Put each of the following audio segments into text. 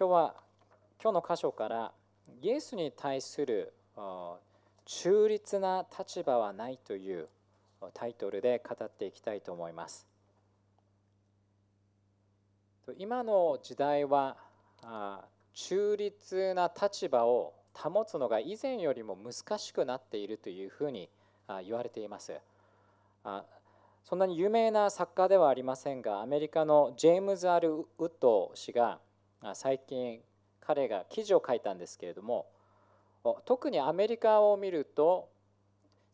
今日は今日の箇所からイエスに対する中立な立場はないというタイトルで語っていきたいと思います今の時代は中立な立場を保つのが以前よりも難しくなっているというふうに言われていますそんなに有名な作家ではありませんがアメリカのジェームズ・アル・ウッド氏が最近彼が記事を書いたんですけれども特にアメリカを見ると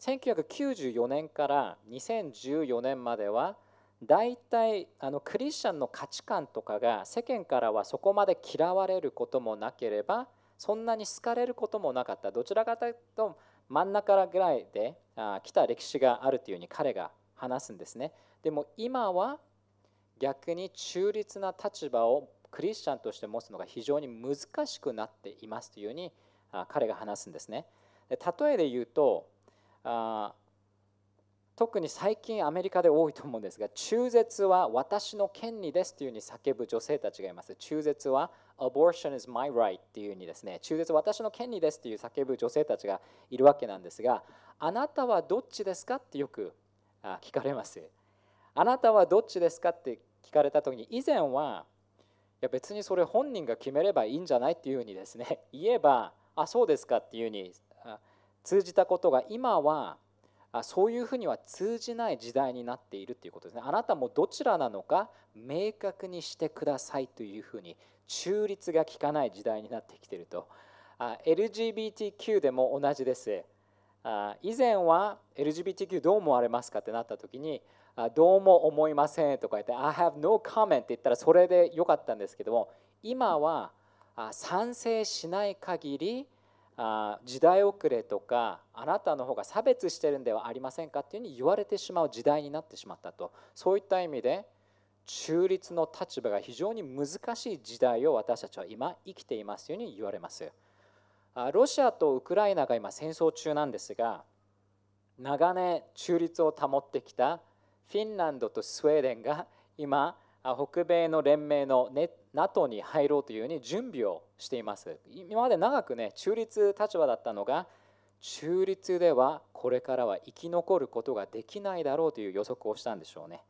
1994年から2014年までは大体あのクリスチャンの価値観とかが世間からはそこまで嫌われることもなければそんなに好かれることもなかったどちらかというと真ん中ぐらいで来た歴史があるというふうに彼が話すんですねでも今は逆に中立な立場をクリスチャンとして持つのが非常に難しくなっていますというように彼が話すんですね。で例えで言うとあ特に最近アメリカで多いと思うんですが中絶は私の権利ですというふうに叫ぶ女性たちがいます中絶は abortion is my right というふうにですね中絶は私の権利ですという叫ぶ女性たちがいるわけなんですがあなたはどっちですかってよく聞かれますあなたはどっちですかって聞かれた時に以前はや別にそれ本人が決めればいいんじゃないっていうふうにですね 言えばあそうですかっていうふうに通じたことが今はそういうふうには通じない時代になっているということですねあなたもどちらなのか明確にしてくださいというふうに中立が効かない時代になってきていると LGBTQ でも同じです以前は LGBTQ どう思われますかってなった時にどうも思いませんとか言って I have no comment って言ったらそれでよかったんですけども今は賛成しない限り時代遅れとかあなたの方が差別してるんではありませんかっていうふうに言われてしまう時代になってしまったとそういった意味で中立の立場が非常に難しい時代を私たちは今生きていますように言われますロシアとウクライナが今戦争中なんですが長年中立を保ってきたフィンランドとスウェーデンが今北米の連盟の NATO に入ろうというように準備をしています今まで長くね中立立場だったのが中立ではこれからは生き残ることができないだろうという予測をしたんでしょうね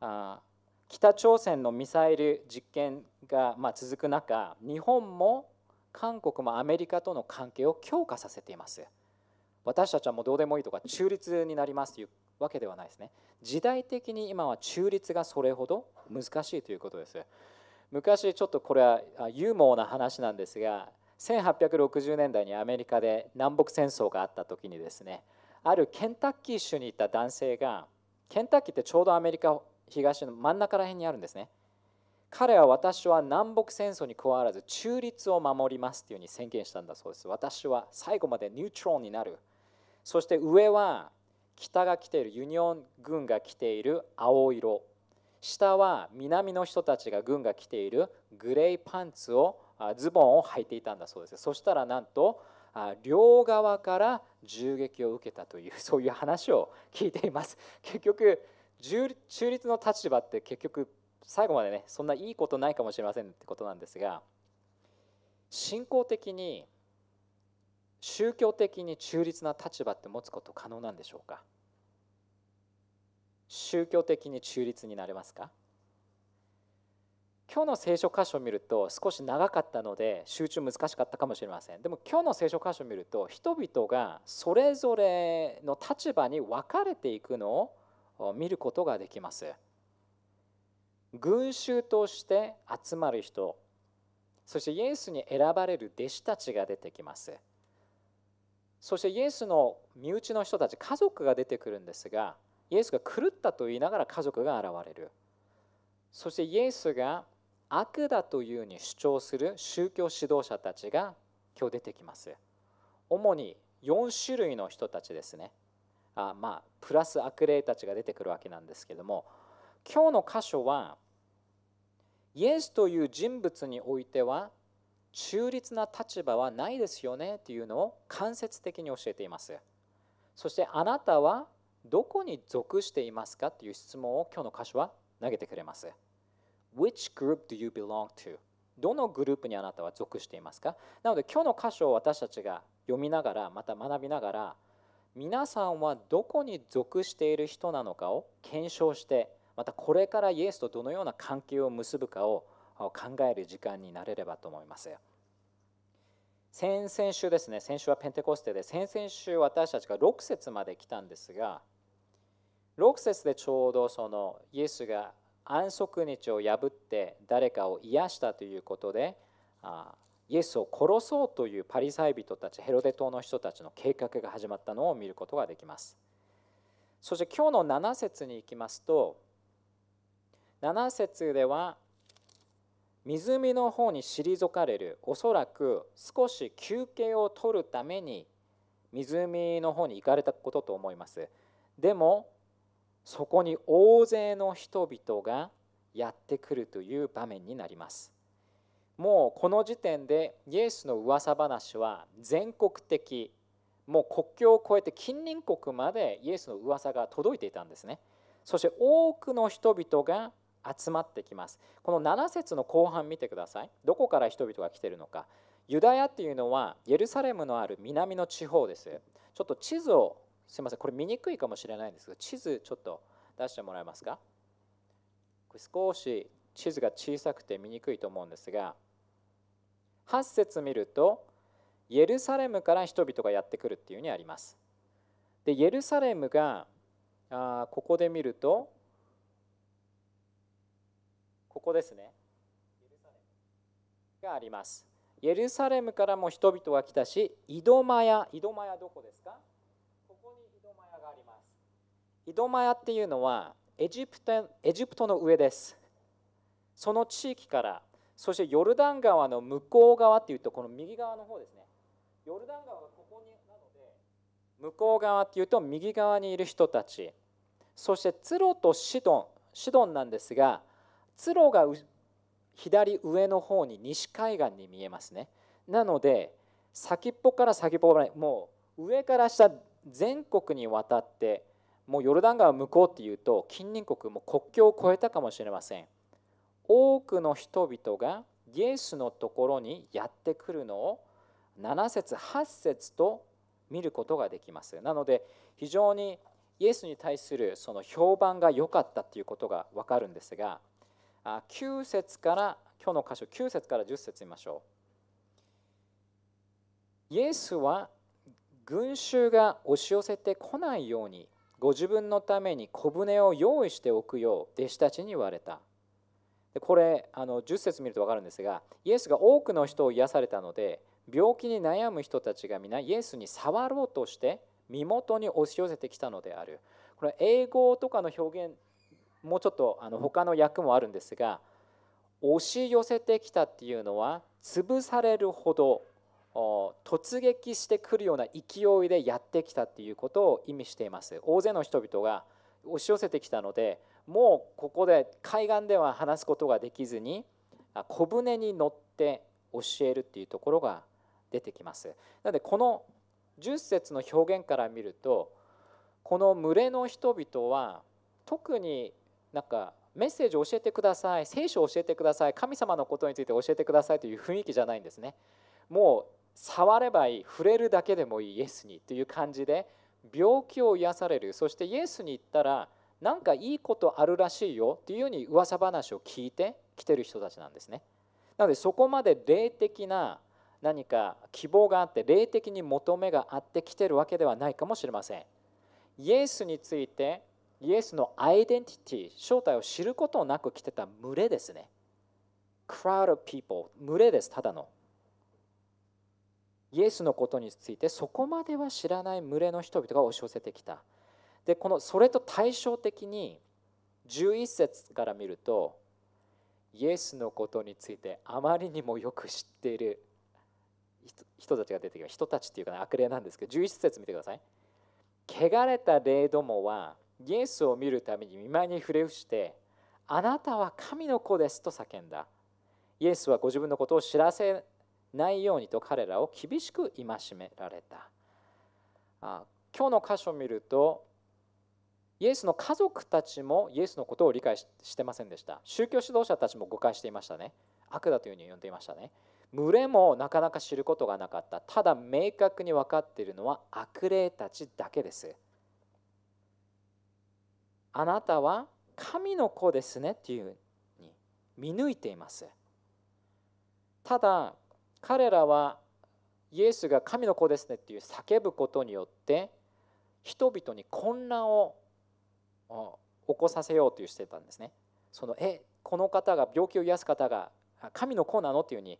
あ北朝鮮のミサイル実験がま続く中日本も韓国もアメリカとの関係を強化させています私たちはもうどうでもいいとか中立になりますというわけではないですね。時代的に今は中立がそれほど難しいということです。昔ちょっとこれはユーモアな話なんですが1860年代にアメリカで南北戦争があった時にですねあるケンタッキー州にいた男性がケンタッキーってちょうどアメリカ東の真ん中ら辺にあるんですね彼は私は南北戦争に加わらず中立を守りますというふうに宣言したんだそうです私は最後までニュートロンになるそして上は北が来ているユニオン軍が来ている青色下は南の人たちが軍が着ているグレーパンツをズボンを履いていたんだそうですそしたらなんと両側から銃撃を受けたという そういう話を聞いています結局中立の立場って結局最後までねそんないいことないかもしれませんってことなんですが信仰的に宗教的に中立な立場って持つこと可能なんでしょうか宗教的に中立になれますか今日の聖書箇所を見ると少し長かったので集中難しかったかもしれませんでも今日の聖書箇所を見ると人々がそれぞれの立場に分かれていくのを見ることができます群衆として集まる人そしてイエスに選ばれる弟子たちが出てきますそしてイエスの身内の人たち家族が出てくるんですがイエスが狂ったと言いながら家族が現れるそしてイエスが悪だというに主張する宗教指導者たちが今日出てきます主に4種類の人たちですねあまあプラス悪霊たちが出てくるわけなんですけども今日の箇所はイエスという人物においては中立な立場はないですよねというのを間接的に教えていますそしてあなたはどこに属していますかという質問を今日の箇所は投げてくれます Which group do you belong to? どのグループにあなたは属していますかなので今日の箇所を私たちが読みながらまた学びながら皆さんはどこに属している人なのかを検証してまたこれからイエスとどのような関係を結ぶかを考える時間になれればと思います先々週ですね先週はペンテコステで先々週私たちが6節まで来たんですが6節でちょうどそのイエスが安息日を破って誰かを癒したということでイエスを殺そうというパリサイ人たちヘロデ島の人たちの計画が始まったのを見ることができますそして今日の7節に行きますと7節では湖の方に退かれるおそらく少し休憩を取るために湖の方に行かれたことと思いますでもそこに大勢の人々がやってくるという場面になりますもうこの時点でイエスの噂話は全国的もう国境を越えて近隣国までイエスの噂が届いていたんですねそして多くの人々が集まってきますこの7節の後半見てくださいどこから人々が来てるのかユダヤっていうのはエルサレムのある南の地方ですちょっと地図をすいませんこれ見にくいかもしれないんですが地図ちょっと出してもらえますかこれ少し地図が小さくて見にくいと思うんですが8節見るとイエルサレムから人々がやってくるっていうふうにあります。でイエルサレムがあここで見るとここですねがありますエルサレムからも人々は来たし井戸マヤ井戸マヤどこですかここに井戸マヤがあります井戸マヤっていうのはエジプトエジプトの上ですその地域からそしてヨルダン川の向こう側っていうとこの右側の方ですねヨルダン川がここになので向こう側っていうと右側にいる人たちそしてツロとシドンシドンなんですが通路が左上の方に西海岸に見えますねなので先っぽから先っぽまでもう上から下全国にわたってもうヨルダン川向こうっていうと近隣国も国境を越えたかもしれません多くの人々がイエスのところにやってくるのを7節8節と見ることができますなので非常にイエスに対するその評判が良かったっていうことがわかるんですが9節から今日の箇所9節から10節見ましょうイエスは群衆が押し寄せてこないようにご自分のために小舟を用意しておくよう弟子たちに言われたでこれあの10節見ると分かるんですがイエスが多くの人を癒されたので病気に悩む人たちが皆イエスに触ろうとして身元に押し寄せてきたのであるこれは英語とかの表現もうちょっとあの他の訳もあるんですが押し寄せてきたっていうのは潰されるほど突撃してくるような勢いでやってきたっていうことを意味しています大勢の人々が押し寄せてきたのでもうここで海岸では話すことができずに小舟に乗って教えるっていうところが出てきますなのでこの10節の表現から見るとこの群れの人々は特になんかメッセージを教えてください聖書を教えてください神様のことについて教えてくださいという雰囲気じゃないんですねもう触ればいい触れるだけでもいいイエスにという感じで病気を癒されるそしてイエスに行ったらなんかいいことあるらしいよっていうように噂話を聞いて来てる人たちなんですねなのでそこまで霊的な何か希望があって霊的に求めがあって来てるわけではないかもしれませんイエスについてイエスのアイデンティティ正体を知ることなく来てた群れですね。crowd of people 群れですただの。イエスのことについてそこまでは知らない群れの人々が押し寄せてきた。でこのそれと対照的に11節から見るとイエスのことについてあまりにもよく知っている人たちが出てきます人たちっていうか、ね、悪霊なんですけど11節見てください。汚れた霊どもはイエスを見るために見舞いに触れ伏してあなたは神の子ですと叫んだイエスはご自分のことを知らせないようにと彼らを厳しく戒められたあ今日の箇所を見るとイエスの家族たちもイエスのことを理解してませんでした宗教指導者たちも誤解していましたね悪だというふうに呼んでいましたね群れもなかなか知ることがなかったただ明確に分かっているのは悪霊たちだけですあなたは神の子ですねっていうふうに見抜いていますただ彼らはイエスが神の子ですねっていう叫ぶことによって人々に混乱を起こさせようというしてたんですねそのえこの方が病気を癒す方が神の子なのっていうふうに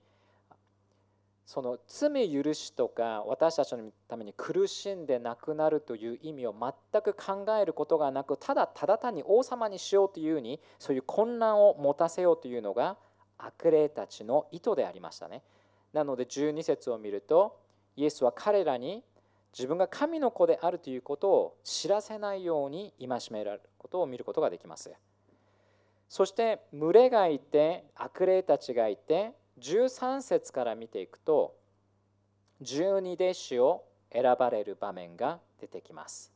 その罪許しとか私たちのために苦しんで亡くなるという意味を全く考えることがなくただただ単に王様にしようというようにそういう混乱を持たせようというのが悪霊たちの意図でありましたねなので12節を見るとイエスは彼らに自分が神の子であるということを知らせないように戒められることを見ることができますそして群れがいて悪霊たちがいて13節から見ていくと十二弟子を選ばれる場面が出てきます。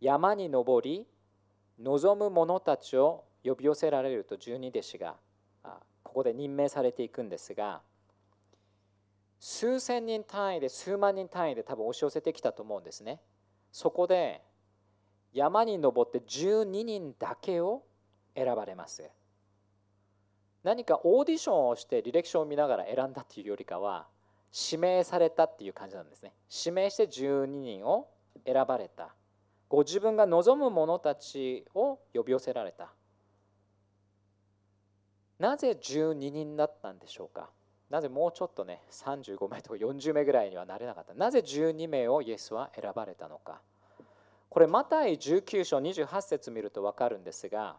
山に登り望む者たちを呼び寄せられると十二弟子がここで任命されていくんですが数千人単位で数万人単位で多分押し寄せてきたと思うんですね。そこで山に登って12人だけを選ばれます。何かオーディションをして履歴書を見ながら選んだっていうよりかは指名されたっていう感じなんですね指名して12人を選ばれたご自分が望む者たちを呼び寄せられたなぜ12人だったんでしょうかなぜもうちょっとね35名とか40名ぐらいにはなれなかったなぜ12名をイエスは選ばれたのかこれマタイ19章28節見ると分かるんですが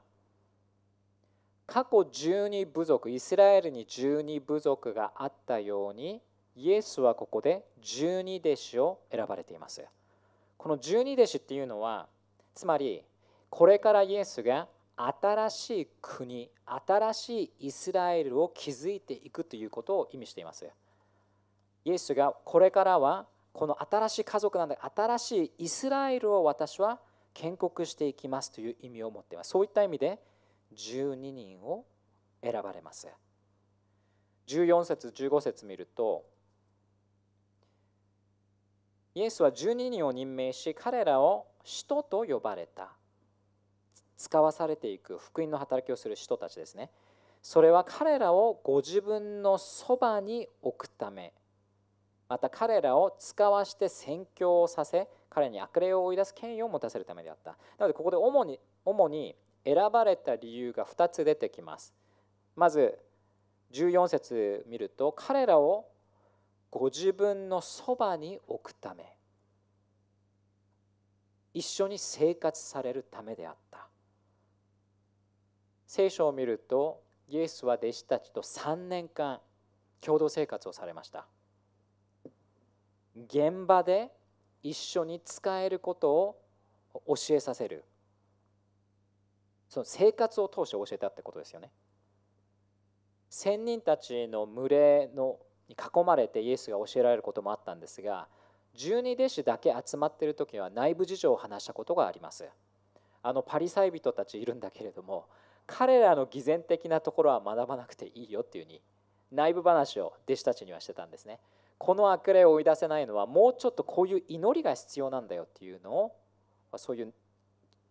過去12部族イスラエルに12部族があったようにイエスはここで12弟子を選ばれていますこの12弟子っていうのはつまりこれからイエスが新しい国新しいイスラエルを築いていくということを意味していますイエスがこれからはこの新しい家族なんだ新しいイスラエルを私は建国していきますという意味を持っていますそういった意味で12人を選ばれます14節15節見るとイエスは12人を任命し彼らを使徒と呼ばれた使わされていく福音の働きをする人たちですねそれは彼らをご自分のそばに置くためまた彼らを使わして宣教をさせ彼に悪霊を追い出す権威を持たせるためであったなのでここで主に主に選ばれた理由が2つ出てきますまず14節見ると彼らをご自分のそばに置くため一緒に生活されるためであった聖書を見るとイエスは弟子たちと3年間共同生活をされました現場で一緒に使えることを教えさせるその生活を通して教えたってことですよね。仙人たちの群れのに囲まれてイエスが教えられることもあったんですが十二弟子だけ集まっている時は内部事情を話したことがあります。あのパリサイ人たちいるんだけれども彼らの偽善的なところは学ばなくていいよっていうに内部話を弟子たちにはしてたんですね。この悪霊を追い出せないのはもうちょっとこういう祈りが必要なんだよっていうのをそういう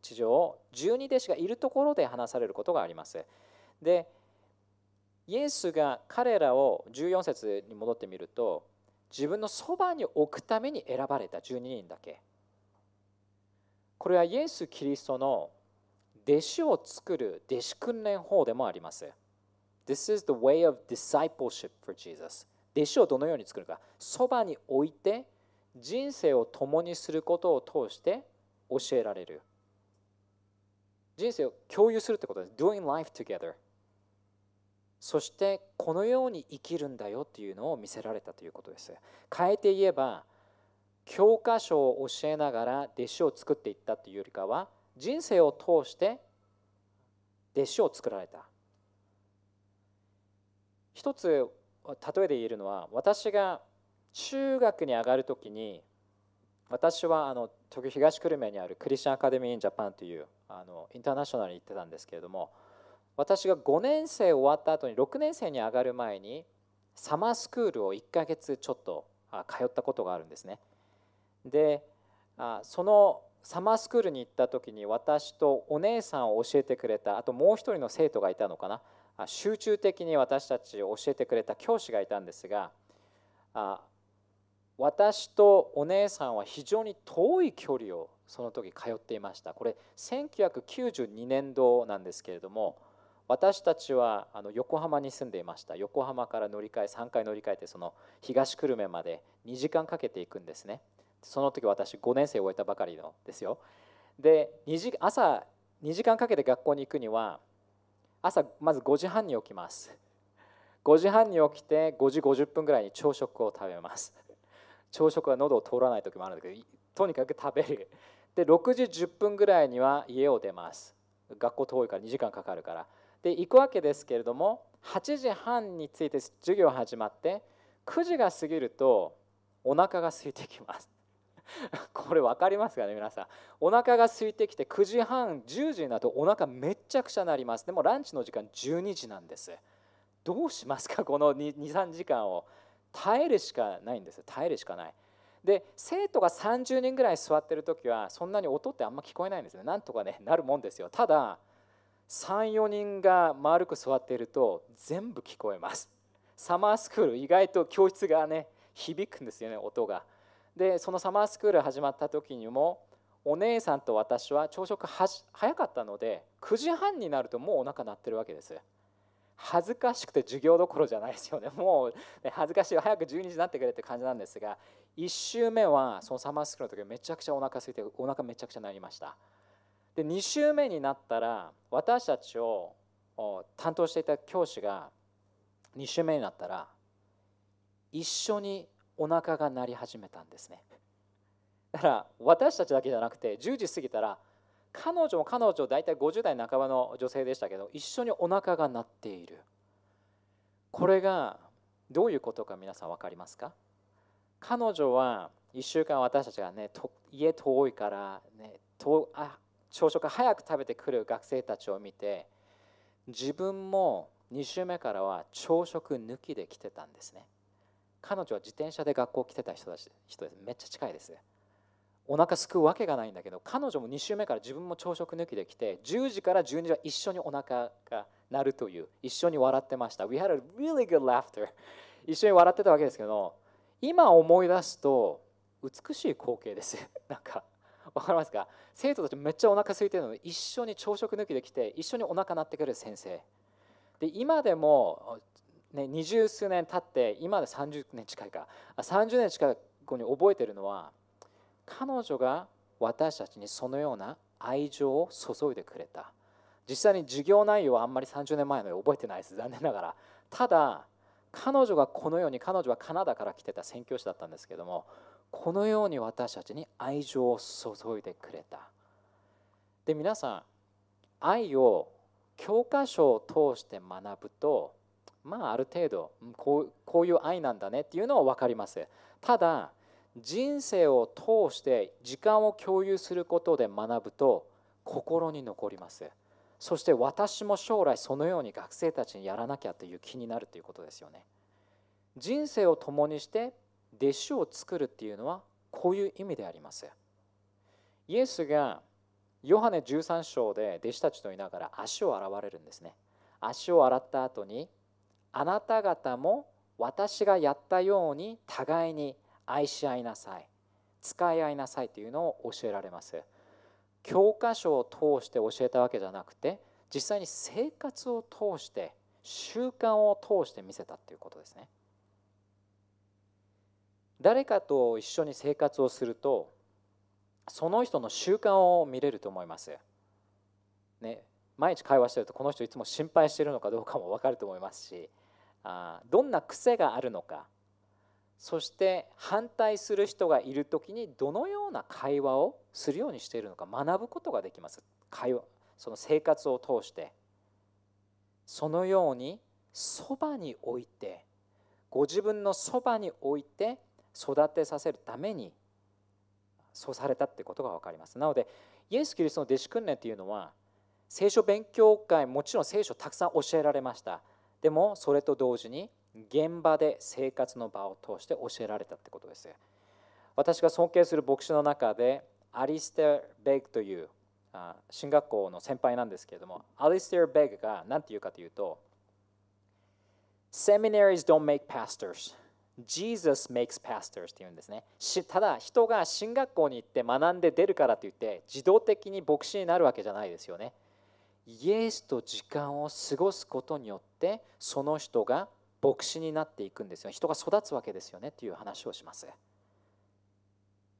地上十二弟子がいるところで話されることがあります。でイエスが彼らを14節に戻ってみると自分のそばに置くために選ばれた12人だけこれはイエス・キリストの弟子を作る弟子訓練法でもあります This is the way of discipleship for Jesus 弟子をどのように作るかそばに置いて人生を共にすることを通して教えられる人生を共有するってことです。doing life together。そしてこのように生きるんだよっていうのを見せられたということです。変えて言えば教科書を教えながら弟子を作っていったというよりかは人生を通して弟子を作られた。一つ例えで言えるのは私が中学に上がるときに私はあの東京東久留米にあるクリスチャンアカデミー・イン・ジャパンというあのインターナショナルに行ってたんですけれども私が5年生終わった後に6年生に上がる前にサマースクールを1ヶ月ちょっと通ったことがあるんですね。でそのサマースクールに行った時に私とお姉さんを教えてくれたあともう一人の生徒がいたのかな集中的に私たちを教えてくれた教師がいたんですが私とお姉さんは非常に遠い距離をその時通っていましたこれ1992年度なんですけれども私たちはあの横浜に住んでいました横浜から乗り換え3回乗り換えてその東久留米まで2時間かけていくんですねその時私5年生を終えたばかりのですよで2時朝2時間かけて学校に行くには朝まず5時半に起きます5時半に起きて5時50分ぐらいに朝食を食べます朝食は喉を通らない時もあるんだけどとにかく食べる で6時10分ぐらいには家を出ます学校遠いから2時間かかるからで行くわけですけれども8時半について授業始まって9時が過ぎるとお腹が空いてきます これ分かりますかね皆さんお腹が空いてきて9時半10時になるとお腹めっちゃくちゃなりますでもランチの時間12時なんですどうしますかこの23時間を耐えるしかないんです耐えるしかないで生徒が30人ぐらい座ってる時はそんなに音ってあんま聞こえないんですねなんとかねなるもんですよただ34人が丸く座っていると全部聞こえますサマースクール意外と教室がね響くんですよね音がでそのサマースクール始まった時にもお姉さんと私は朝食は早かったので9時半になるともうお腹鳴ってるわけです恥ずかしくて授業どころじゃないですよね もう、恥ずかしいよ早く12時になってくれって感じなんですが1週目はそのサマースクールの時めちゃくちゃお腹空いてお腹めちゃくちゃなりましたで2週目になったら私たちを担当していた教師が2週目になったら一緒にお腹が鳴り始めたんですねだから私たちだけじゃなくて10時過ぎたら彼女も彼女大体50代半ばの女性でしたけど一緒にお腹が鳴っているこれがどういうことか皆さん分かりますか彼女は1週間私たちがね家遠いからね、あ朝食早く食べてくる学生たちを見て自分も2週目からは朝食抜きで来てたんですね彼女は自転車で学校来てた人たち人ですめっちゃ近いですお腹すくうわけがないんだけど彼女も2週目から自分も朝食抜きできて10時から12時は一緒にお腹が鳴るという一緒に笑ってました We had a really good laughter 一緒に笑ってたわけですけど今思い出すと美しい光景です なんかわかりますか生徒たちめっちゃお腹空いてるのに一緒に朝食抜きできて一緒にお腹鳴ってくる先生で今でもね二十数年経って今で30年近いか30年近いくに覚えてるのは彼女が私たちにそのような愛情を注いでくれた実際に授業内容はあんまり30年前の覚えてないです残念ながらただ彼女がこのように彼女はカナダから来てた宣教師だったんですけどもこのように私たちに愛情を注いでくれたで皆さん愛を教科書を通して学ぶとまあある程度こうこういう愛なんだねっていうのは分かりますただ人生を通して時間を共有することで学ぶと心に残りますそして私も将来そのように学生たちにやらなきゃという気になるということですよね人生を共にして弟子を作るっていうのはこういう意味でありますイエスがヨハネ13章で弟子たちといながら足を洗われるんですね足を洗った後にあなた方も私がやったように互いに愛し合いなさい使い合いなさいというのを教えられます教科書を通して教えたわけじゃなくて実際に生活を通して習慣を通して見せたということですね誰かと一緒に生活をするとその人の習慣を見れると思います、ね、毎日会話してるとこの人いつも心配してるのかどうかも分かると思いますしあどんな癖があるのかそして反対する人がいる時にどのような会話をするようにしているのか学ぶことができます会話その生活を通してそのようにそばに置いてご自分のそばに置いて育てさせるためにそうされたってことが分かりますなのでイエス・キリストの弟子訓練というのは聖書勉強会もちろん聖書たくさん教えられましたでもそれと同時に現場で生活の場を通して教えられたってことです私が尊敬する牧師の中でアリステア・ベグという進学校の先輩なんですけれどもアリステア・ベグが何て言うかというと Seminaries don't make pastors Jesus makes pastors って言うんですねただ人が進学校に行って学んで出るからといって自動的に牧師になるわけじゃないですよねイエスと時間を過ごすことによってその人が牧師になっていくんですよ人が育つわけですよねという話をします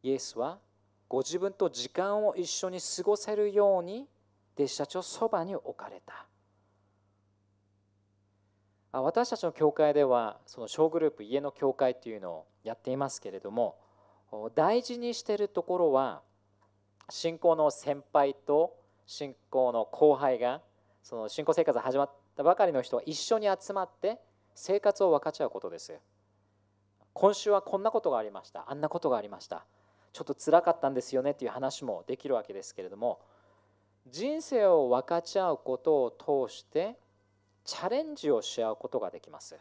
イエスはご自分と時間を一緒に過ごせるように弟子たちをそばに置かれた私たちの教会ではその小グループ家の教会というのをやっていますけれども大事にしているところは信仰の先輩と信仰の後輩がその信仰生活が始まったばかりの人は一緒に集まって生活を分かち合うことです今週はこんなことがありましたあんなことがありましたちょっとつらかったんですよねっていう話もできるわけですけれども人生を分かち合うことを通してチャレンジをし合うことができます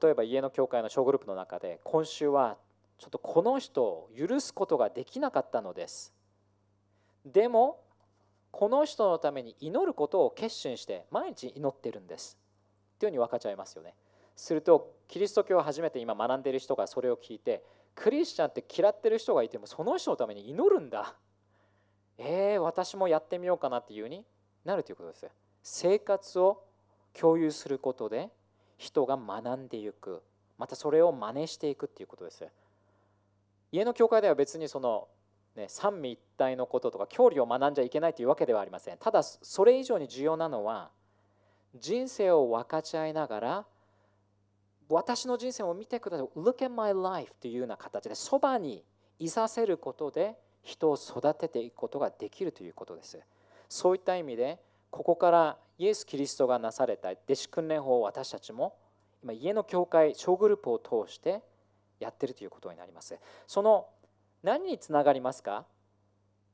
例えば家の教会の小グループの中で今週はちょっとこの人を許すことができなかったのですでもこの人のために祈ることを決心して毎日祈ってるんですというふうに分かっちゃいますよねするとキリスト教を初めて今学んでいる人がそれを聞いてクリスチャンって嫌ってる人がいてもその人のために祈るんだえー、私もやってみようかなっていうふうになるということです生活を共有することで人が学んでいくまたそれを真似していくっていうことです家の教会では別にそのね、三位一体のこととか距離を学んじゃいけないというわけではありませんただそれ以上に重要なのは人生を分かち合いながら私の人生を見てください Look at my life というような形でそばにいさせることで人を育てていくことができるということですそういった意味でここからイエス・キリストがなされた弟子訓練法を私たちも今家の教会小グループを通してやってるということになりますその何につながりますか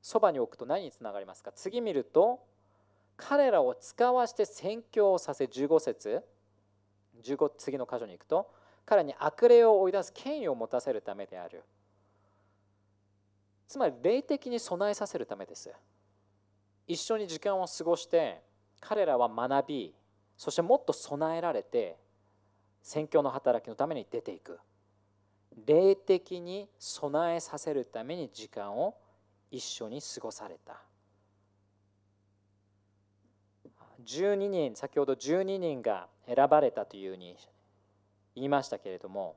そばに置くと何につながりますか次見ると彼らを使わして宣教をさせ15節15次の箇所に行くと彼に悪霊を追い出す権威を持たせるためであるつまり霊的に備えさせるためです一緒に時間を過ごして彼らは学びそしてもっと備えられて宣教の働きのために出ていく霊的に備えさせるために時間を一緒に過ごされた12人先ほど12人が選ばれたというふうに言いましたけれども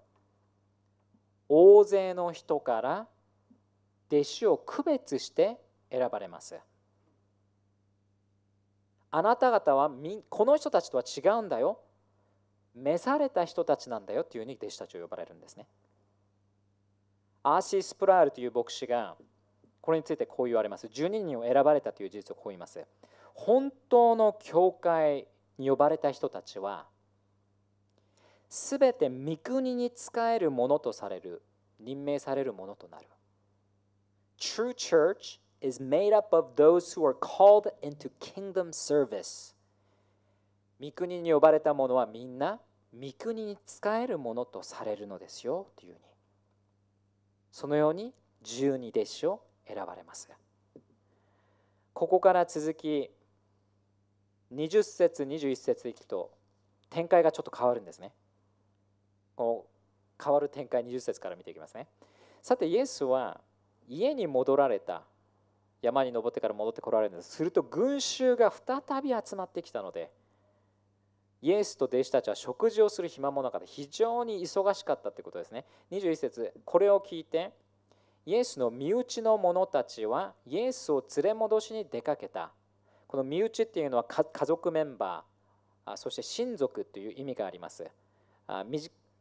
大勢の人から弟子を区別して選ばれますあなた方はこの人たちとは違うんだよ召された人たちなんだよというふうに弟子たちを呼ばれるんですねアーシー・スプラールという牧師がこれについてこう言われます12人を選ばれたという事実をこう言います本当の教会に呼ばれた人たちはすべて御国に仕えるものとされる任命されるものとなる True church is made up of those who are called into kingdom service 御国に呼ばれたものはみんな御国に仕えるものとされるのですよといううにそのように十二弟子を選ばれますここから続き20節21節いくと展開がちょっと変わるんですねこの変わる展開20節から見ていきますねさてイエスは家に戻られた山に登ってから戻ってこられるんですすると群衆が再び集まってきたのでイエスと弟子たちは食事をする暇もなかった非常に忙しかったということですね21節これを聞いてイエスの身内の者たちはイエスを連れ戻しに出かけたこの身内っていうのは家族メンバーそして親族という意味があります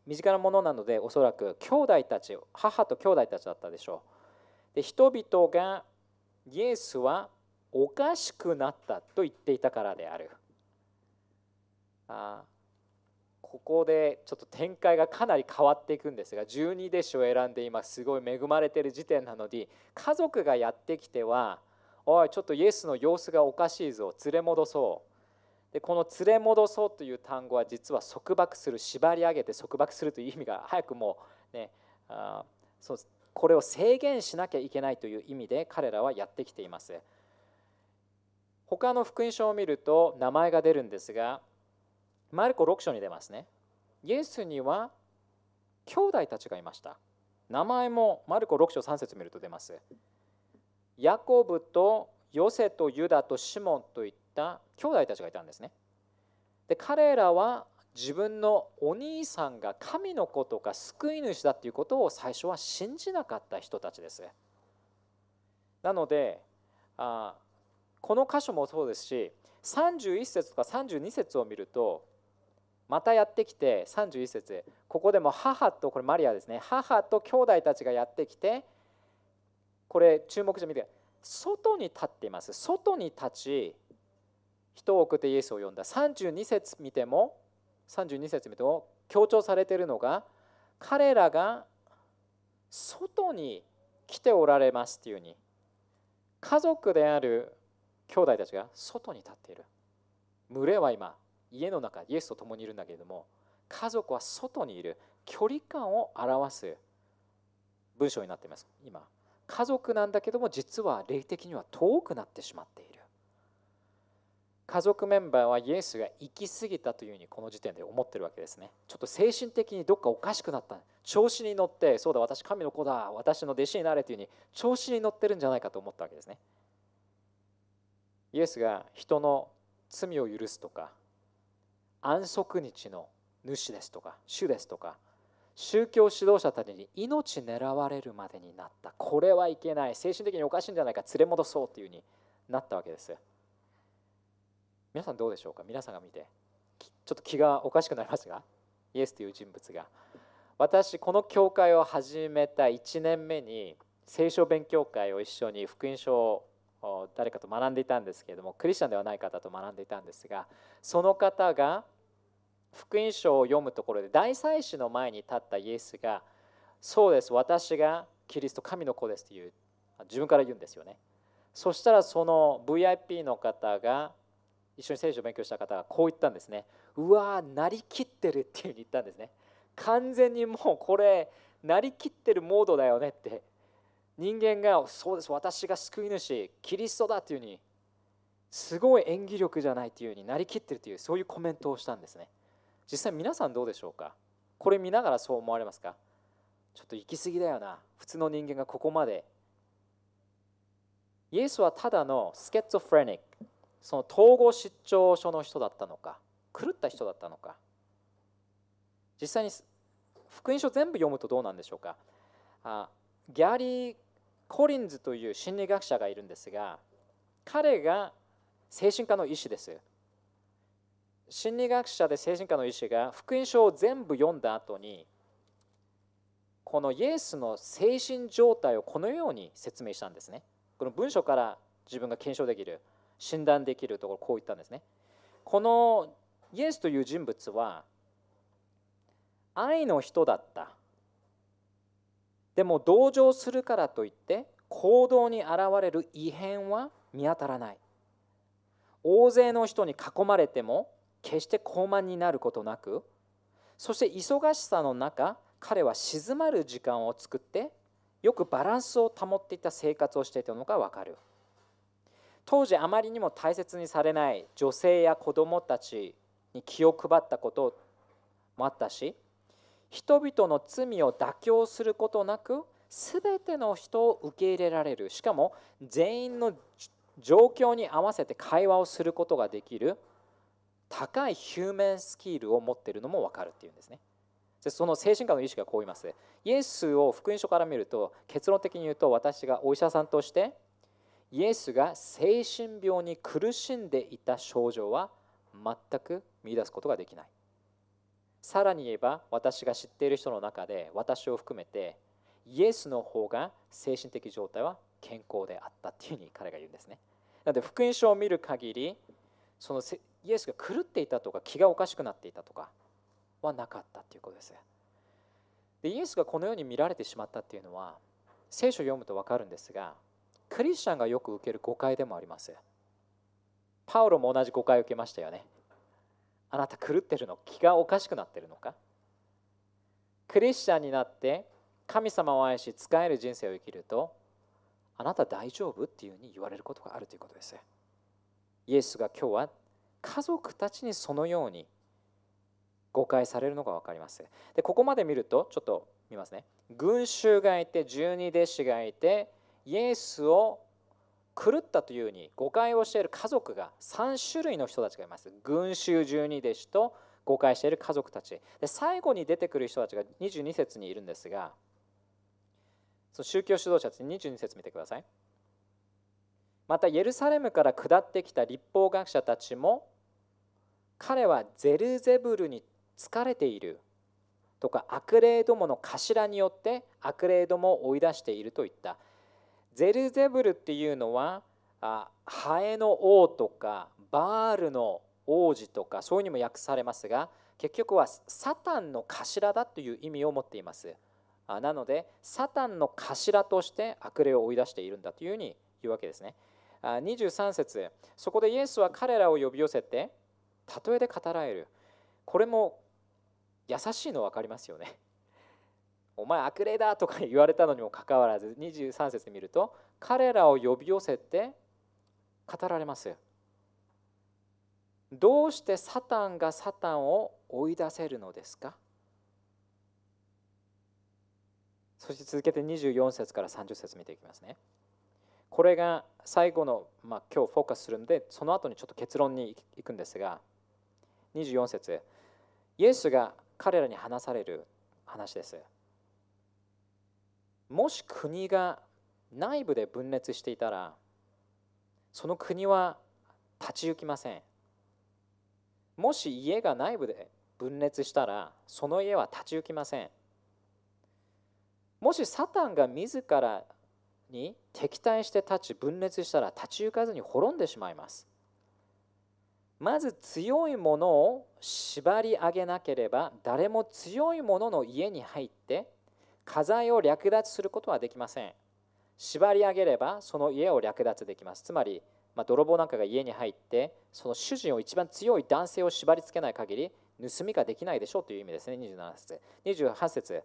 身近なものなのでおそらく兄弟たち母と兄弟たちだったでしょうで人々がイエスはおかしくなったと言っていたからであるあここでちょっと展開がかなり変わっていくんですが12弟子を選んで今すごい恵まれてる時点なので家族がやってきてはおいちょっとイエスの様子がおかしいぞ連れ戻そうでこの「連れ戻そう」という単語は実は束縛する縛り上げて束縛するという意味が早くもうねあそうこれを制限しなきゃいけないという意味で彼らはやってきています他の福音書を見ると名前が出るんですがマルコ6章に出ますね。イエスには兄弟たちがいました。名前もマルコ6章3節見ると出ます。ヤコブとヨセとユダとシモンといった兄弟たちがいたんですね。で彼らは自分のお兄さんが神の子とか救い主だということを最初は信じなかった人たちです。なのであこの箇所もそうですし31節とか32節を見るとまたやってきて31節ここでも母とこれマリアですね母と兄弟たちがやってきてこれ注目してみて外に立っています外に立ち人を送ってイエスを呼んだ32節見ても32節見ても強調されているのが彼らが外に来ておられますというに家族である兄弟たちが外に立っている群れは今家の中イエスと共にいるんだけれども家族は外にいる距離感を表す文章になっています今家族なんだけども実は霊的には遠くなってしまっている家族メンバーはイエスが行き過ぎたというふうにこの時点で思ってるわけですねちょっと精神的にどっかおかしくなった調子に乗ってそうだ私神の子だ私の弟子になれというふうに調子に乗ってるんじゃないかと思ったわけですねイエスが人の罪を許すとか安息日の主ですとか主ですとか宗教指導者たちに命狙われるまでになったこれはいけない精神的におかしいんじゃないか連れ戻そうという風うになったわけです皆さんどうでしょうか皆さんが見てちょっと気がおかしくなりますがイエスという人物が私この教会を始めた1年目に聖書勉強会を一緒に福音書を誰かと学んでいたんですけれどもクリスチャンではない方と学んでいたんですがその方が福音書を読むところで大祭司の前に立ったイエスが「そうです私がキリスト神の子です」という自分から言うんですよねそしたらその VIP の方が一緒に聖書を勉強した方がこう言ったんですねうわーなりきってるっていうふうに言ったんですね完全にもうこれなりきってるモードだよねって人間がそうです私が救い主キリストだというふうにすごい演技力じゃないというふうになりきってるというそういうコメントをしたんですね実際皆さんどうでしょうかこれ見ながらそう思われますかちょっと行き過ぎだよな普通の人間がここまでイエスはただのスケッツフレニックその統合失調症の人だったのか狂った人だったのか実際に福音書全部読むとどうなんでしょうかあギャリーコリンズという心理学者がいるんですが彼が精神科の医師です心理学者で精神科の医師が福音書を全部読んだ後にこのイエスの精神状態をこのように説明したんですねこの文章から自分が検証できる診断できるところこう言ったんですねこのイエスという人物は愛の人だったでも同情するからといって行動に現れる異変は見当たらない大勢の人に囲まれても決して高慢になることなくそして忙しさの中彼は静まる時間を作ってよくバランスを保っていた生活をしていたのがわかる当時あまりにも大切にされない女性や子供たちに気を配ったこともあったし人々の罪を妥協することなく全ての人を受け入れられるしかも全員の状況に合わせて会話をすることができる高いヒューメンスキルを持っているのも分かるっていうんですね。でその精神科の医師がこう言います。イエスを福音書から見ると結論的に言うと私がお医者さんとしてイエスが精神病に苦しんでいた症状は全く見出すことができない。さらに言えば私が知っている人の中で私を含めてイエスの方が精神的状態は健康であったっていうふうに彼が言うんですね。なので福音書を見る限りそのイエスが狂っていたとか気がおかしくなっていたとかはなかったっていうことです。でイエスがこのように見られてしまったっていうのは聖書を読むと分かるんですがクリスチャンがよく受ける誤解でもあります。パウロも同じ誤解を受けましたよね。あなた狂ってるの気がおかしくなってるのかクリスチャンになって神様を愛し仕える人生を生きるとあなた大丈夫っていうふうに言われることがあるということですイエスが今日は家族たちにそのように誤解されるのが分かりますでここまで見るとちょっと見ますね群衆がいて十二弟子がいてイエスを狂ったというように誤解をしている家族が3種類の人たちがいます群衆十二弟子と誤解している家族たちで最後に出てくる人たちが22節にいるんですがその宗教指導者たち22節見てくださいまたエルサレムから下ってきた立法学者たちも彼はゼルゼブルに疲れているとか悪霊どもの頭によって悪霊どもを追い出していると言ったゼルゼブルっていうのはあハエの王とかバールの王子とかそういうにも訳されますが結局はサタンの頭だという意味を持っていますあなのでサタンの頭として悪霊を追い出しているんだというふうに言うわけですねあ23節そこでイエスは彼らを呼び寄せて例えで語られるこれも優しいの分かりますよねお前悪霊だとか言われたのにもかかわらず23節見ると彼らを呼び寄せて語られますどうしてサタンがサタンを追い出せるのですかそして続けて24節から30節見ていきますねこれが最後の、まあ、今日フォーカスするのでその後にちょっと結論にいくんですが24節イエスが彼らに話される話ですもし国が内部で分裂していたらその国は立ち行きませんもし家が内部で分裂したらその家は立ち行きませんもしサタンが自らに敵対して立ち分裂したら立ち行かずに滅んでしまいますまず強いものを縛り上げなければ誰も強いものの家に入って家財を略奪することはできません縛り上げればその家を略奪できますつまり、まあ、泥棒なんかが家に入ってその主人を一番強い男性を縛りつけない限り盗みができないでしょうという意味ですね27節28節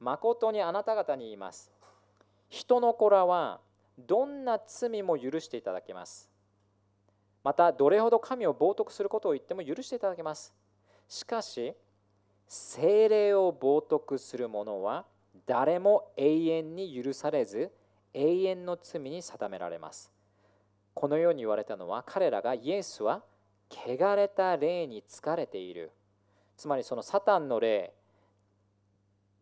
誠にあなた方に言います人の子らはどんな罪も許していただけますまたどれほど神を冒涜することを言っても許していただけますしかし精霊を冒涜する者は誰も永遠に許されず永遠の罪に定められますこのように言われたのは彼らがイエスは汚れた霊に疲れているつまりそのサタンの霊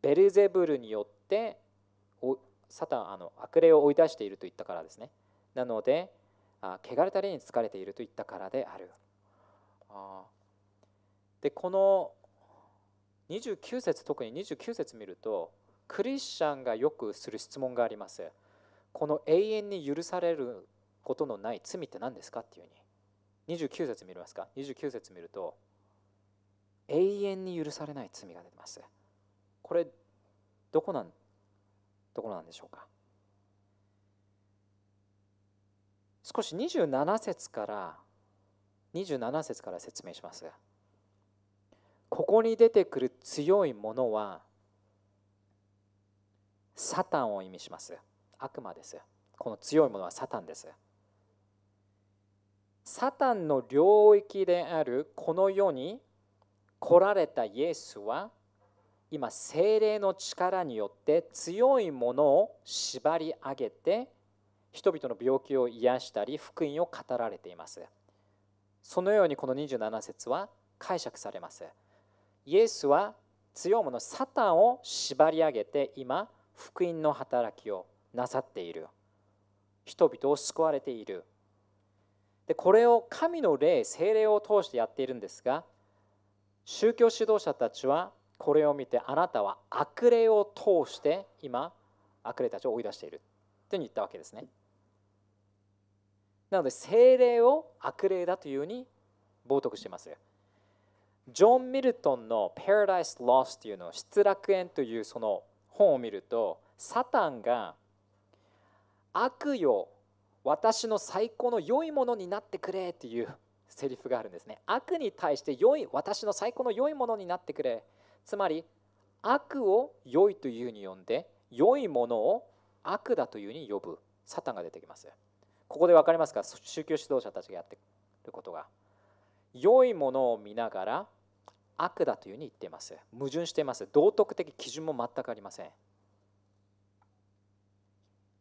ベルゼブルによってサタンあの悪霊を追い出していると言ったからですねなので汚れた霊に疲れていると言ったからであるあでこの29節特に29節見るとクリスチャンがよくする質問がありますこの永遠に許されることのない罪って何ですかっていうふうに29節見れますか29節見ると永遠に許されない罪が出てますこれどこなんどこなんでしょうか少し27節から27節から説明しますここに出てくる強いものはサタンを意味します悪魔ですこの強いものはサタンですサタンの領域であるこの世に来られたイエスは今精霊の力によって強いものを縛り上げて人々の病気を癒したり福音を語られていますそのようにこの27節は解釈されますイエスは強いものサタンを縛り上げて今福音の働きをなさっている人々を救われているでこれを神の霊精霊を通してやっているんですが宗教指導者たちはこれを見てあなたは悪霊を通して今悪霊たちを追い出しているというふうに言ったわけですねなので精霊を悪霊だというふうに冒涜していますジョン・ミルトンの「Paradise Lost」というの失楽園というその本を見るとサタンが悪よ私の最高の良いものになってくれっていう セリフがあるんですね悪に対して良い私の最高の良いものになってくれつまり悪を良いというに呼んで良いものを悪だというに呼ぶサタンが出てきますここで分かりますか宗教指導者たちがやってることが良いものを見ながら悪だというふうに言っています矛盾しています道徳的基準も全くありません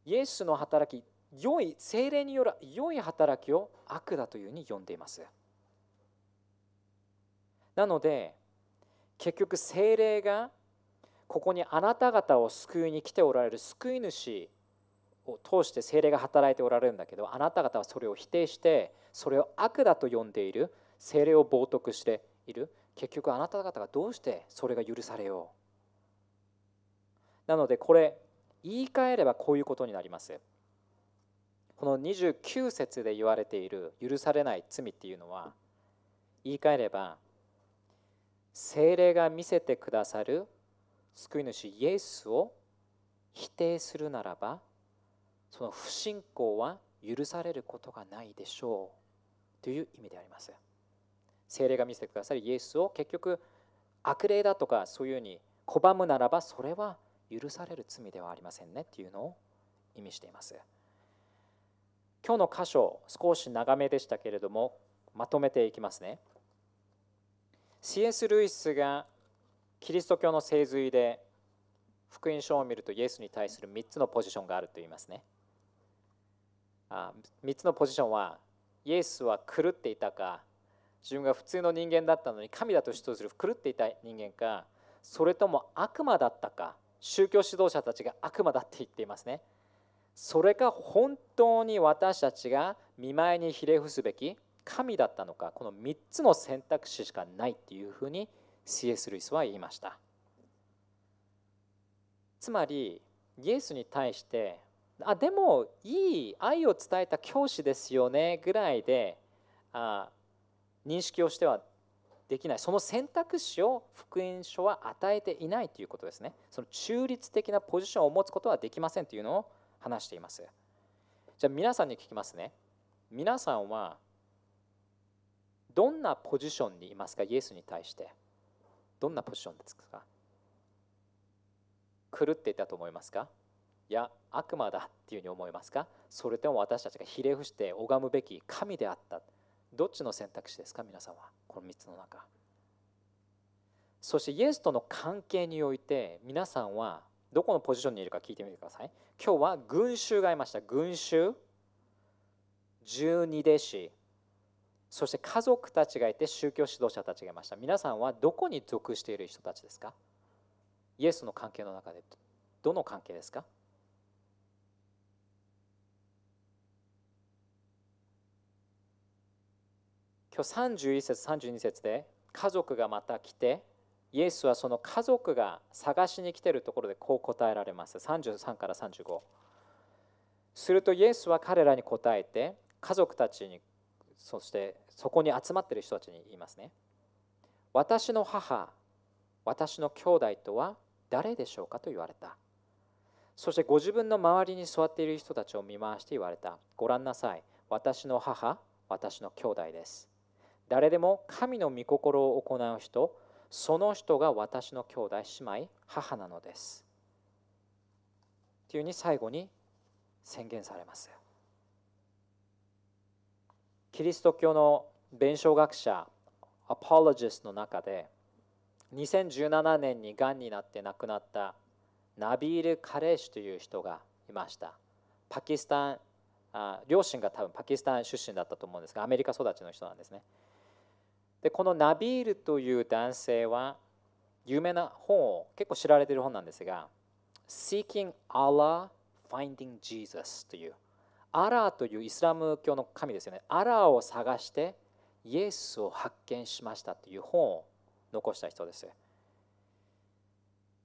イエスの働き良い精霊による良い働きを悪だというふうに呼んでいますなので結局精霊がここにあなた方を救いに来ておられる救い主を通して精霊が働いておられるんだけどあなた方はそれを否定してそれを悪だと呼んでいる精霊を冒涜している結局あなた方がどうしてそれが許されようなのでこれ言い換えればこういうことになりますこの29節で言われている許されない罪っていうのは言い換えれば精霊が見せてくださる救い主イエスを否定するならばその不信仰は許されることがないでしょうという意味であります。精霊が見せてくださるイエスを結局悪霊だとかそういうふうに拒むならばそれは許される罪ではありませんねっていうのを意味しています今日の箇所少し長めでしたけれどもまとめていきますね C.S. ルイスがキリスト教の聖髄で福音書を見るとイエスに対する3つのポジションがあると言いますねあ3つのポジションはイエスは狂っていたか自分が普通の人間だったのに神だと主張する狂っていた人間かそれとも悪魔だったか宗教指導者たちが悪魔だって言っていますねそれか本当に私たちが見舞いにひれ伏すべき神だったのかこの3つの選択肢しかないっていうふうに C.S. ルイスは言いましたつまりイエスに対してあでもいい愛を伝えた教師ですよねぐらいであ認識をしてはできないその選択肢を福音書は与えていないということですねその中立的なポジションを持つことはできませんというのを話していますじゃあ皆さんに聞きますね皆さんはどんなポジションにいますかイエスに対してどんなポジションですか狂っていたと思いますかいや悪魔だっていうふうに思いますかそれとも私たちがひれ伏して拝むべき神であったどっちの選択肢ですか皆さんはこの3つの中そしてイエスとの関係において皆さんはどこのポジションにいるか聞いてみてください今日は群衆がいました群衆12弟子そして家族たちがいて宗教指導者たちがいました皆さんはどこに属している人たちですかイエスの関係の中でどの関係ですか今日31節32節で家族がまた来てイエスはその家族が探しに来ているところでこう答えられます33から35するとイエスは彼らに答えて家族たちにそしてそこに集まっている人たちに言いますね私の母私の兄弟とは誰でしょうかと言われたそしてご自分の周りに座っている人たちを見回して言われたご覧なさい私の母私の兄弟です誰でも神の御心を行う人その人が私の兄弟姉妹母なのですというふうに最後に宣言されますキリスト教の弁償学者アポロジスの中で2017年にがんになって亡くなったナビール・カレーシュという人がいましたパキスタンあ両親が多分パキスタン出身だったと思うんですがアメリカ育ちの人なんですねでこのナビールという男性は有名な本を結構知られている本なんですが Seeking Allah Finding Jesus というアラーというイスラム教の神ですよねアラーを探してイエスを発見しましたという本を残した人です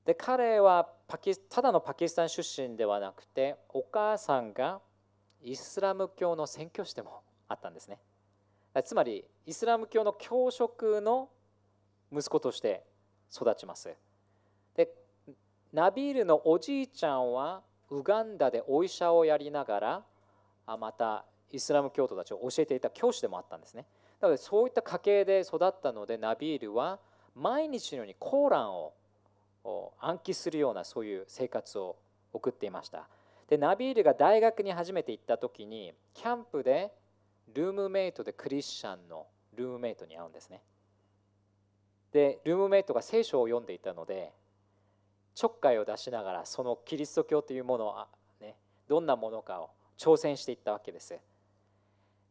で彼はパキただのパキスタン出身ではなくてお母さんがイスラム教の宣教師でもあったんですねつまりイスラム教の教職の息子として育ちますでナビールのおじいちゃんはウガンダでお医者をやりながらまたイスラム教徒たちを教えていた教師でもあったんですねなのでそういった家系で育ったのでナビールは毎日のようにコーランを暗記するようなそういう生活を送っていましたでナビールが大学に初めて行った時にキャンプでルームメイトでクリスチャンのルームメイトに会うんですねでルームメイトが聖書を読んでいたのでちょっかいを出しながらそのキリスト教というものは、ね、どんなものかを挑戦していったわけです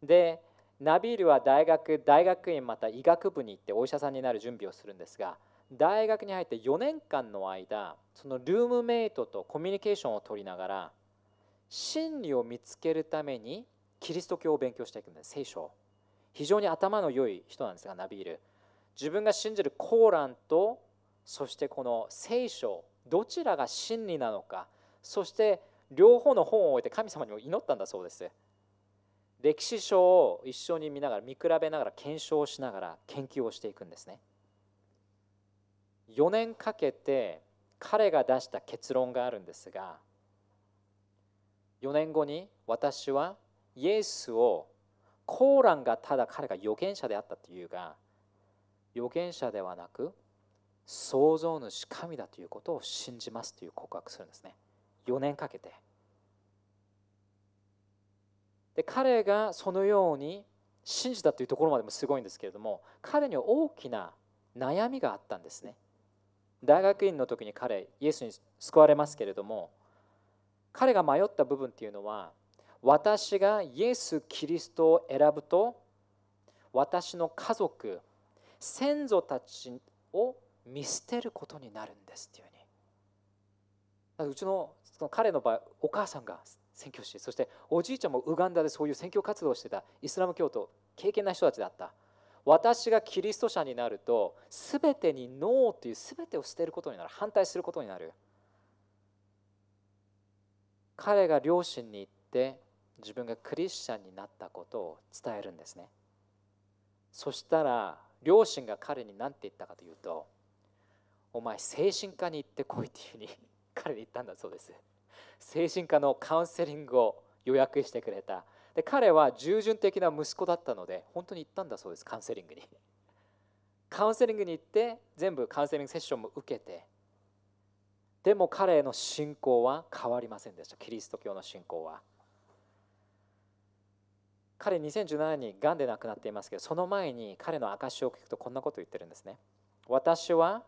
でナビールは大学大学院また医学部に行ってお医者さんになる準備をするんですが大学に入って4年間の間そのルームメイトとコミュニケーションを取りながら真理を見つけるためにキリスト教を勉強していくんです聖書非常に頭の良い人なんですがナビール自分が信じるコーランとそしてこの聖書どちらが真理なのかそして両方の本を置いて神様にも祈ったんだそうです歴史書を一緒に見ながら見比べながら検証しながら研究をしていくんですね4年かけて彼が出した結論があるんですが4年後に私はイエスをコーランがただ彼が預言者であったというが預言者ではなく創造主神だということを信じますという告白するんですね4年かけてで彼がそのように信じたというところまでもすごいんですけれども彼には大きな悩みがあったんですね大学院の時に彼イエスに救われますけれども彼が迷った部分っていうのは私がイエス・キリストを選ぶと私の家族先祖たちを見捨てることになるんですっていうふうにうちのその彼の場合お母さんが宣教師そしておじいちゃんもウガンダでそういう宣教活動をしてたイスラム教徒経験な人たちだった私がキリスト者になるとすべてにノーというすべてを捨てることになる反対することになる彼が両親に言って自分がクリスチャンになったことを伝えるんですねそしたら両親が彼に何て言ったかというと「お前精神科に行ってこい」っていうふうに 彼に言ったんだそうです精神科のカウンセリングを予約してくれたで彼は従順的な息子だったので本当に行ったんだそうですカウンセリングにカウンセリングに行って全部カウンセリングセッションも受けてでも彼の信仰は変わりませんでしたキリスト教の信仰は彼2017年にがんで亡くなっていますけどその前に彼の証を聞くとこんなことを言ってるんですね私は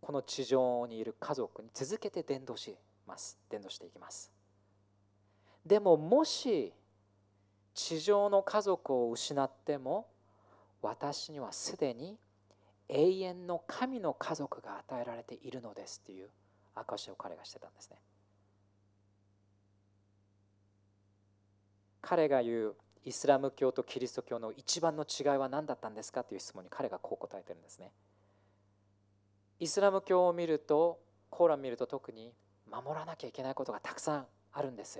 この地上にいる家族に続けて伝道します伝道していきますでももし地上の家族を失っても私にはすでに永遠の神の家族が与えられているのですという証を彼がしてたんですね彼が言うイスラム教とキリスト教の一番の違いは何だったんですかという質問に彼がこう答えてるんですね。イスラム教を見るとコーラン見ると特に守らなきゃいけないことがたくさんあるんです。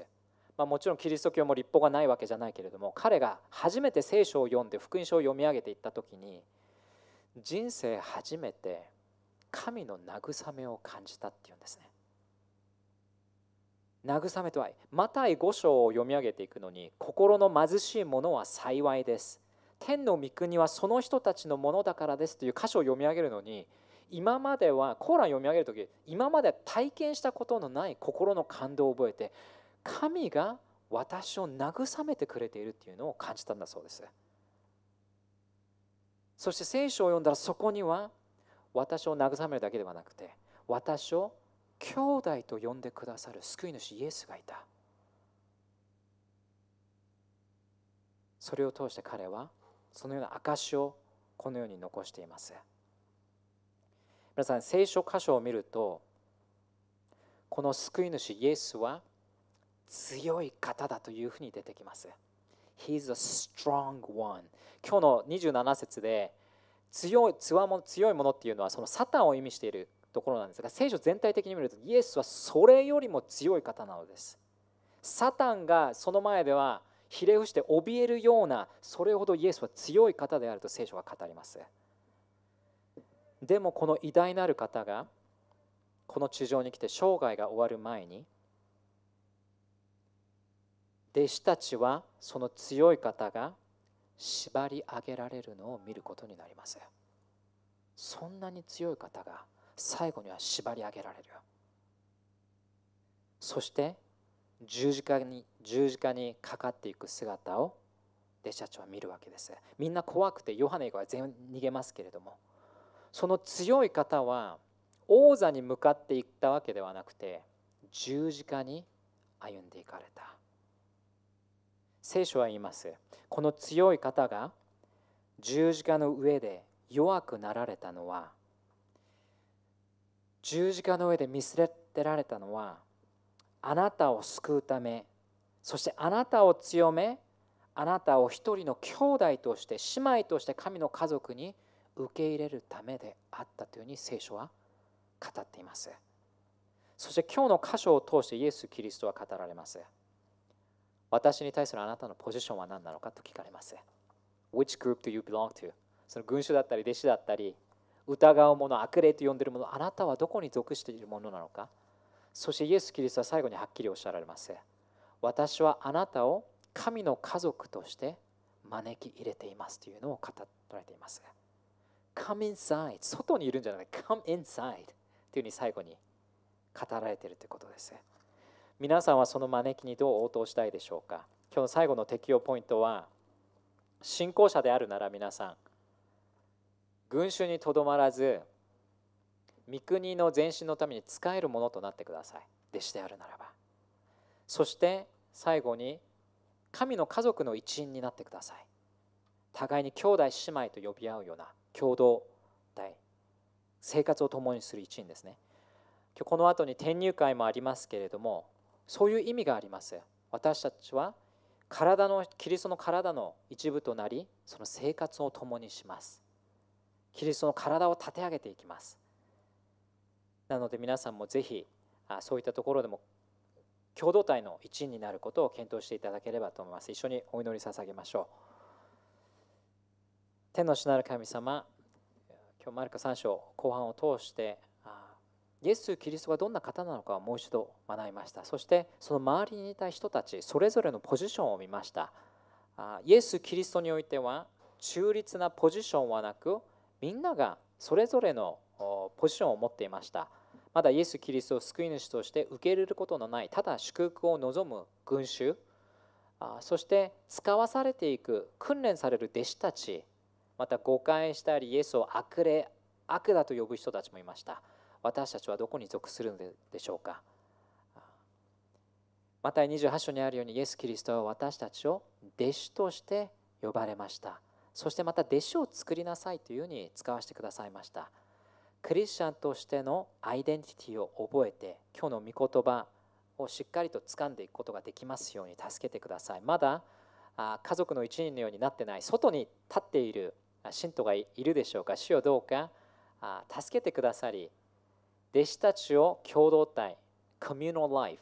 まあ、もちろんキリスト教も立法がないわけじゃないけれども彼が初めて聖書を読んで福音書を読み上げていった時に人生初めて神の慰めを感じたっていうんですね。慰めとい、マタイ5章を読み上げていくのに心の貧しいものは幸いです天の御国はその人たちのものだからですという箇所を読み上げるのに今まではコーラン読み上げる時今まで体験したことのない心の感動を覚えて神が私を慰めてくれているっていうのを感じたんだそうですそして聖書を読んだらそこには私を慰めるだけではなくて私を兄弟と呼んでくださる救い主イエスがいたそれを通して彼はそのような証をこのように残しています皆さん聖書箇所を見るとこの救い主イエスは強い方だというふうに出てきます He's a strong one 今日の27節で強い強いものっていうのはそのサタンを意味しているところなんですが聖書全体的に見るとイエスはそれよりも強い方なのですサタンがその前ではひれ伏して怯えるようなそれほどイエスは強い方であると聖書は語りますでもこの偉大なる方がこの地上に来て生涯が終わる前に弟子たちはその強い方が縛り上げられるのを見ることになりますそんなに強い方が最後には縛り上げられるそして十字架に十字架にかかっていく姿を弟子たちは見るわけですみんな怖くてヨハネ以外は全員逃げますけれどもその強い方は王座に向かっていったわけではなくて十字架に歩んでいかれた聖書は言いますこの強い方が十字架の上で弱くなられたのは十字架の上で見捨てられたのはあなたを救うためそしてあなたを強めあなたを一人の兄弟として姉妹として神の家族に受け入れるためであったというふうに聖書は語っていますそして今日の箇所を通してイエス・キリストは語られます私に対するあなたのポジションは何なのかと聞かれます Which group do you belong to? その群衆だったり弟子だったり疑うもの悪霊と呼んでいるものあなたはどこに属しているものなのかそしてイエス・キリストは最後にはっきりおっしゃられます私はあなたを神の家族として招き入れていますというのを語られています Come inside 外にいるんじゃない Come inside というふうに最後に語られているということです皆さんはその招きにどう応答したいでしょうか今日の最後の適用ポイントは信仰者であるなら皆さん群衆にとどまらず御国の前進のために使えるものとなってください弟子であるならばそして最後に神の家族の一員になってください互いに兄弟姉妹と呼び合うような共同体生活を共にする一員ですね今日この後に転入会もありますけれどもそういう意味があります私たちは体のキリストの体の一部となりその生活を共にしますキリストの体を立て上げていきますなので皆さんもぜひそういったところでも共同体の一員になることを検討していただければと思います一緒にお祈り捧げましょう天の主なる神様今日マルコ3章後半を通してイエス・キリストがどんな方なのかをもう一度学びましたそしてその周りにいた人たちそれぞれのポジションを見ましたイエス・キリストにおいては中立なポジションはなくみんながそれぞれのポジションを持っていましたまだイエス・キリストを救い主として受け入れることのないただ祝福を望む群衆そして使わされていく訓練される弟子たちまた誤解したりイエスを悪霊悪だと呼ぶ人たちもいました私たちはどこに属するのでしょうかまた28章にあるようにイエス・キリストは私たちを弟子として呼ばれましたそしてまた弟子を作りなさいというように使わせてくださいましたクリスチャンとしてのアイデンティティを覚えて今日の御言葉をしっかりと掴んでいくことができますように助けてくださいまだ家族の一員のようになってない外に立っている信徒がいるでしょうか主をどうか助けてくださり弟子たちを共同体コミュノライフ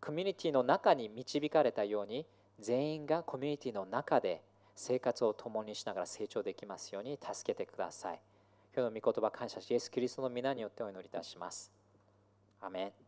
コミュニティの中に導かれたように全員がコミュニティの中で生活を共にしながら成長できますように助けてください。今日の御言葉感謝し、イエス・キリストの皆によってお祈りいたします。アメン